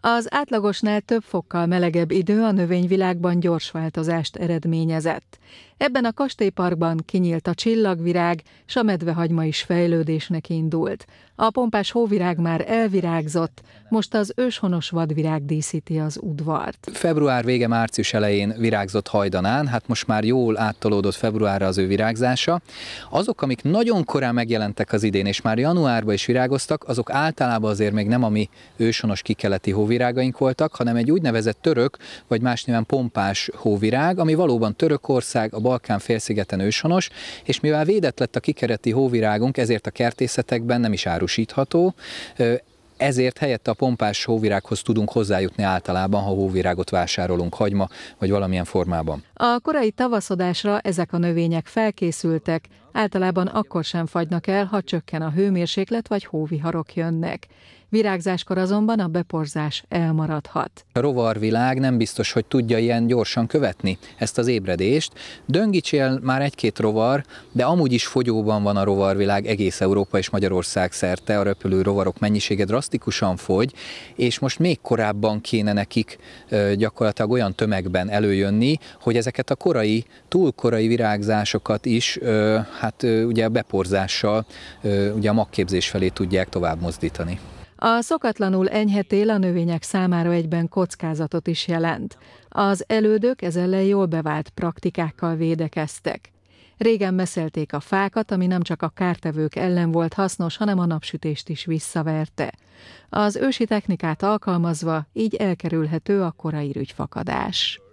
Az átlagosnál több fokkal melegebb idő a növényvilágban gyors változást eredményezett. Ebben a kastélyparkban kinyílt a csillagvirág, s a medvehagyma is fejlődésnek indult. A pompás hóvirág már elvirágzott, most az őshonos vadvirág díszíti az udvart. Február vége, március elején virágzott hajdanán, hát most már jól áttolódott februárra az ő virágzása. Azok, amik nagyon korán megjelentek az idén, és már januárban is virágoztak, azok általában azért még nem a mi őshonos kikeleti hóvirág hóvirágaink voltak, hanem egy úgynevezett török, vagy más néven pompás hóvirág, ami valóban Törökország, a Balkán félszigeten őshonos, és mivel védett lett a kikereti hóvirágunk, ezért a kertészetekben nem is árusítható, ezért helyette a pompás hóvirághoz tudunk hozzájutni általában, ha hóvirágot vásárolunk hagyma vagy valamilyen formában. A korai tavaszodásra ezek a növények felkészültek, általában akkor sem fagynak el, ha csökken a hőmérséklet vagy hóviharok jönnek. Virágzáskor azonban a beporzás elmaradhat. A rovarvilág nem biztos, hogy tudja ilyen gyorsan követni ezt az ébredést. Döngicsél már egy-két rovar, de amúgy is fogyóban van a rovarvilág egész Európa és Magyarország szerte, a repülő rovarok mennyisége drasztikusan fogy, és most még korábban kéne nekik gyakorlatilag olyan tömegben előjönni, hogy ezeket a korai, túl korai virágzásokat is hát hát ugye a beporzással ugye a magképzés felé tudják tovább mozdítani. A szokatlanul enyhe tél a növények számára egyben kockázatot is jelent. Az elődök ez ellen jól bevált praktikákkal védekeztek. Régen meszelték a fákat, ami nem csak a kártevők ellen volt hasznos, hanem a napsütést is visszaverte. Az ősi technikát alkalmazva így elkerülhető a korai rügyfakadás.